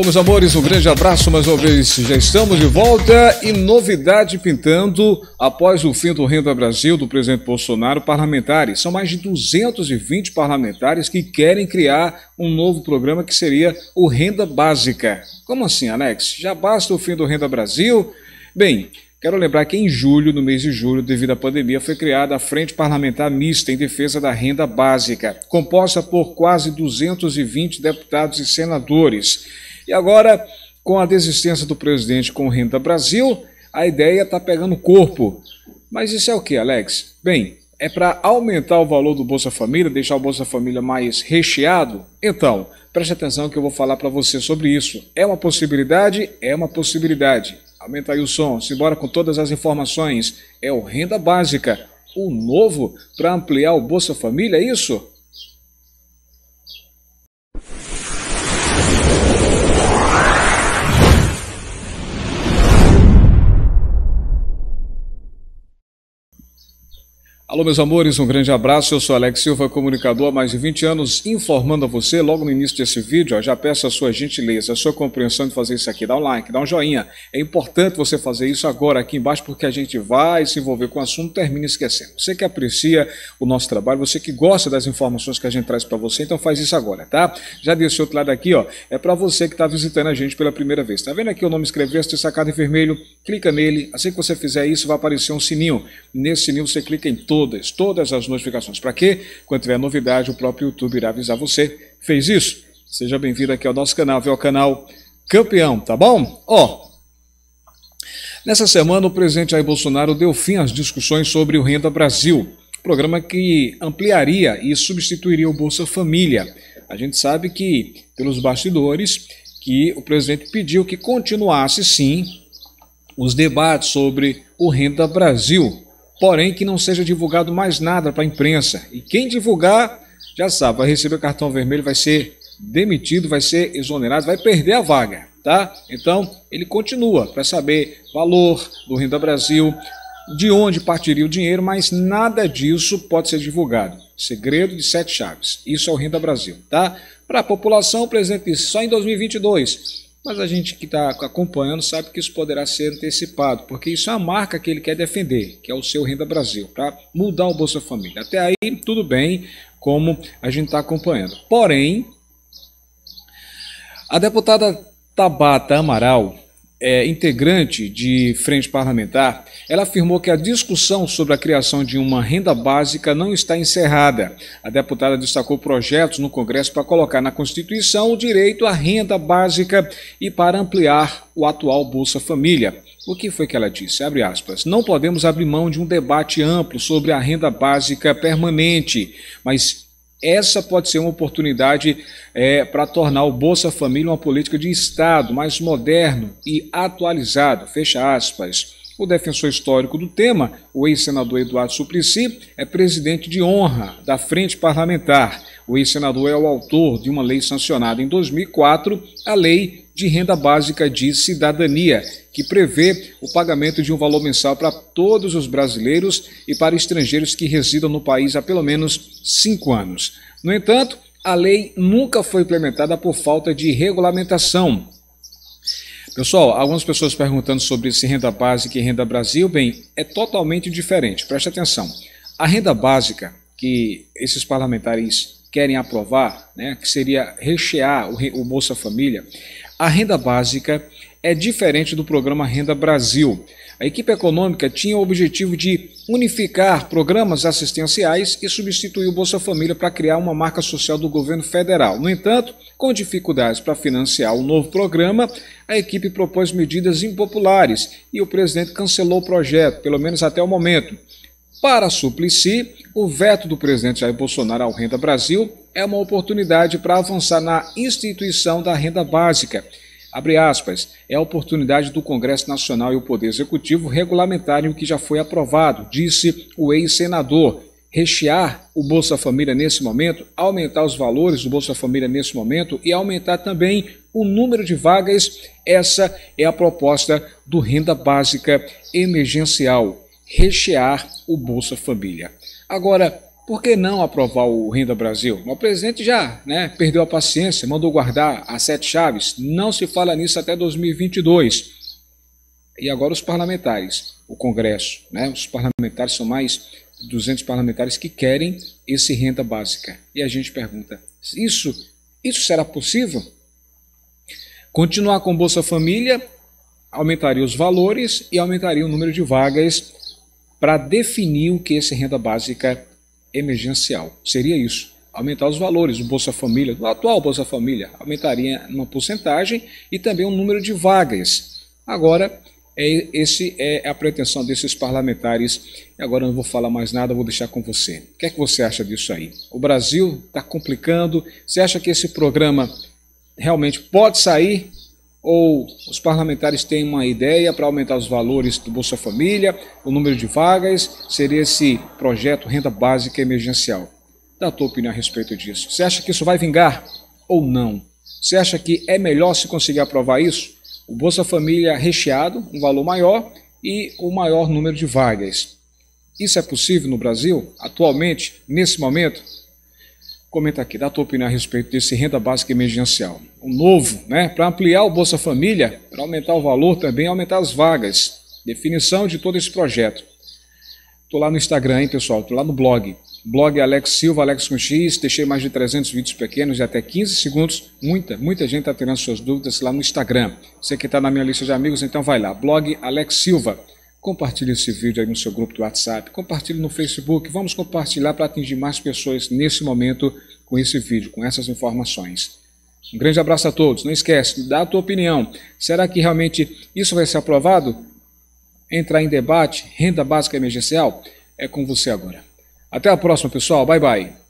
Alô, meus amores, um grande abraço mais uma vez. Já estamos de volta e novidade pintando após o fim do Renda Brasil do presidente Bolsonaro, parlamentares. São mais de 220 parlamentares que querem criar um novo programa que seria o Renda Básica. Como assim, Alex? Já basta o fim do Renda Brasil? Bem, Quero lembrar que em julho, no mês de julho, devido à pandemia, foi criada a Frente Parlamentar Mista em Defesa da Renda Básica, composta por quase 220 deputados e senadores. E agora, com a desistência do presidente com Renda Brasil, a ideia está pegando corpo. Mas isso é o que, Alex? Bem, é para aumentar o valor do Bolsa Família, deixar o Bolsa Família mais recheado? Então, preste atenção que eu vou falar para você sobre isso. É uma possibilidade? É uma possibilidade. Aumenta aí o som, simbora com todas as informações. É o Renda Básica, o novo para ampliar o Bolsa Família, é isso? Alô, meus amores, um grande abraço. Eu sou Alex Silva, comunicador há mais de 20 anos, informando a você logo no início desse vídeo. Ó, já peço a sua gentileza, a sua compreensão de fazer isso aqui. Dá um like, dá um joinha. É importante você fazer isso agora aqui embaixo, porque a gente vai se envolver com o assunto termina esquecendo. Você que aprecia o nosso trabalho, você que gosta das informações que a gente traz para você, então faz isso agora, tá? Já desse outro lado aqui, ó, é para você que está visitando a gente pela primeira vez. Tá vendo aqui o nome escrever-se destacado em vermelho? Clica nele. Assim que você fizer isso, vai aparecer um sininho. Nesse sininho você clica em todo todas, todas as notificações. Para quê quando tiver novidade, o próprio YouTube irá avisar você. Fez isso? Seja bem-vindo aqui ao nosso canal, viu? Ao canal Campeão, tá bom? Ó, oh, nessa semana o presidente Jair Bolsonaro deu fim às discussões sobre o Renda Brasil, programa que ampliaria e substituiria o Bolsa Família. A gente sabe que, pelos bastidores, que o presidente pediu que continuasse, sim, os debates sobre o Renda Brasil, porém que não seja divulgado mais nada para a imprensa. E quem divulgar, já sabe, vai receber cartão vermelho, vai ser demitido, vai ser exonerado, vai perder a vaga, tá? Então, ele continua para saber valor do Renda Brasil, de onde partiria o dinheiro, mas nada disso pode ser divulgado. Segredo de sete chaves. Isso é o Renda Brasil, tá? Para a população, o presidente disse, só em 2022 mas a gente que está acompanhando sabe que isso poderá ser antecipado, porque isso é a marca que ele quer defender, que é o seu Renda Brasil, para tá? mudar o Bolsa Família. Até aí, tudo bem, como a gente está acompanhando. Porém, a deputada Tabata Amaral é, integrante de Frente Parlamentar, ela afirmou que a discussão sobre a criação de uma renda básica não está encerrada. A deputada destacou projetos no Congresso para colocar na Constituição o direito à renda básica e para ampliar o atual Bolsa Família. O que foi que ela disse? Abre aspas. Não podemos abrir mão de um debate amplo sobre a renda básica permanente, mas essa pode ser uma oportunidade é, para tornar o Bolsa Família uma política de Estado mais moderno e atualizado. Fecha aspas. O defensor histórico do tema, o ex-senador Eduardo Suplicy, é presidente de honra da Frente Parlamentar. O ex-senador é o autor de uma lei sancionada em 2004, a Lei de Renda Básica de Cidadania, que prevê o pagamento de um valor mensal para todos os brasileiros e para estrangeiros que residam no país há pelo menos cinco anos. No entanto, a lei nunca foi implementada por falta de regulamentação. Pessoal, algumas pessoas perguntando sobre se renda básica e renda Brasil, bem, é totalmente diferente. Preste atenção. A renda básica que esses parlamentares querem aprovar, né, que seria rechear o, o Bolsa Família, a renda básica é diferente do programa Renda Brasil. A equipe econômica tinha o objetivo de unificar programas assistenciais e substituir o Bolsa Família para criar uma marca social do governo federal. No entanto, com dificuldades para financiar o novo programa, a equipe propôs medidas impopulares e o presidente cancelou o projeto, pelo menos até o momento. Para Suplicy, o veto do presidente Jair Bolsonaro ao Renda Brasil é uma oportunidade para avançar na instituição da renda básica. Abre aspas, é a oportunidade do Congresso Nacional e o Poder Executivo regulamentarem o que já foi aprovado, disse o ex-senador. Rechear o Bolsa Família nesse momento, aumentar os valores do Bolsa Família nesse momento e aumentar também o número de vagas, essa é a proposta do Renda Básica Emergencial rechear o Bolsa Família. Agora, por que não aprovar o Renda Brasil? O presidente já né, perdeu a paciência, mandou guardar as sete chaves. Não se fala nisso até 2022. E agora os parlamentares, o Congresso, né, os parlamentares são mais 200 parlamentares que querem esse renda básica. E a gente pergunta: isso, isso será possível? Continuar com Bolsa Família aumentaria os valores e aumentaria o número de vagas para definir o que é renda básica emergencial. Seria isso. Aumentar os valores do Bolsa Família, do atual Bolsa Família, aumentaria uma porcentagem e também o um número de vagas. Agora, é, esse é a pretensão desses parlamentares. E agora eu não vou falar mais nada, vou deixar com você. O que é que você acha disso aí? O Brasil está complicando. Você acha que esse programa realmente pode sair? ou os parlamentares têm uma ideia para aumentar os valores do Bolsa Família, o número de vagas, seria esse projeto Renda Básica Emergencial. Dá a tua opinião a respeito disso. Você acha que isso vai vingar ou não? Você acha que é melhor se conseguir aprovar isso? O Bolsa Família recheado, um valor maior e o um maior número de vagas. Isso é possível no Brasil, atualmente, nesse momento? Comenta aqui, dá a tua opinião a respeito desse renda básica emergencial. O novo, né? Para ampliar o Bolsa Família, para aumentar o valor também, aumentar as vagas. Definição de todo esse projeto. Tô lá no Instagram, hein, pessoal? Tô lá no blog. Blog Alex Silva, Alex com X. Deixei mais de 300 vídeos pequenos de até 15 segundos. Muita, muita gente está tirando suas dúvidas lá no Instagram. Você que está na minha lista de amigos, então vai lá. Blog Alex Silva. Compartilhe esse vídeo aí no seu grupo do WhatsApp, compartilhe no Facebook. Vamos compartilhar para atingir mais pessoas nesse momento com esse vídeo, com essas informações. Um grande abraço a todos. Não esquece, dá a tua opinião. Será que realmente isso vai ser aprovado? Entrar em debate, renda básica emergencial? É com você agora. Até a próxima, pessoal. Bye, bye.